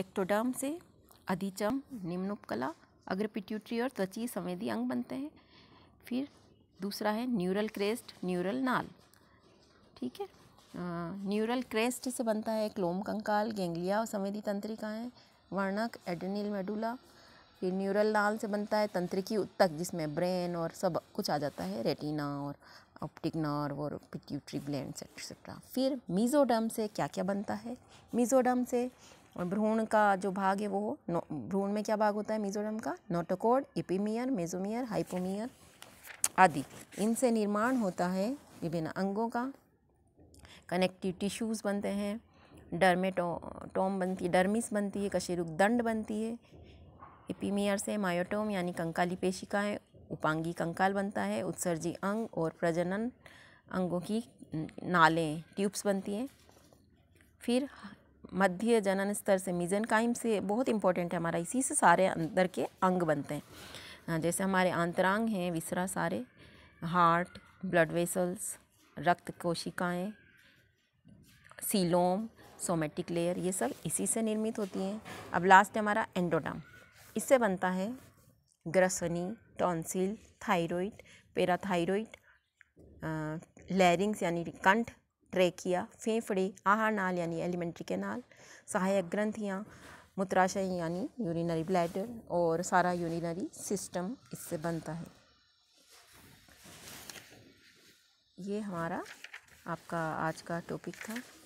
ectoderm से अधिचर्म निम्नोपकला अग्रपिट्यूटरी और त्वचीय संवेदी अंग बनते हैं फिर दूसरा है न्यूरल क्रेस्ट न्यूरल नाल ठीक है न्यूरल क्रेस्ट से बनता है क्लोम कंकाल गेंगलिया और संवेदी तंत्रिकाएँ वर्णक एड्रेनिल मेडुला फिर न्यूरल नाल से बनता है तंत्रिकी उत्तक जिसमें ब्रेन और सब कुछ आ जाता है रेटिना और ऑप्टिक नर्व और पिट्यूटरी ग्लैंड एक्सेट्रा फिर मीजोडम से क्या क्या बनता है मीजोडम से और भ्रूण का जो भाग है वो भ्रूण में क्या भाग होता है मिजोरम का नोटोकोड इपिमियर मेजोमियर हाइपोमियर आदि इनसे निर्माण होता है विभिन्न अंगों का कनेक्टिव टिश्यूज़ बनते हैं डर्मेटोटोम बनती है डर्मिस बनती है कशेरुक दंड बनती है इपीमियर से मायोटोम यानी कंकाली है उपांगी कंकाल बनता है उत्सर्जी अंग और प्रजनन अंगों की नालें ट्यूब्स बनती हैं फिर मध्य जनन स्तर से मीजन काइम से बहुत इंपॉर्टेंट है हमारा इसी से सारे अंदर के अंग बनते हैं हाँ, जैसे हमारे अंतरांग हैं विसरा सारे हार्ट ब्लड वेसल्स रक्त कोशिकाएं सीलोम सोमेटिक लेयर ये सब इसी से निर्मित होती हैं अब लास्ट है हमारा एंडोडम इससे बनता है ग्रसनी टॉन्सिल थायराइड पैराथायराइड लैरिंग्स यानी कंठ ट्रेकिया फेफड़े आहार नाल यानी एलिमेंट्री कैनाल सहायक ग्रंथियाँ मूत्राशय यानी यूरिनरी ब्लैडर और सारा यूरिनरी सिस्टम इससे बनता है ये हमारा आपका आज का टॉपिक था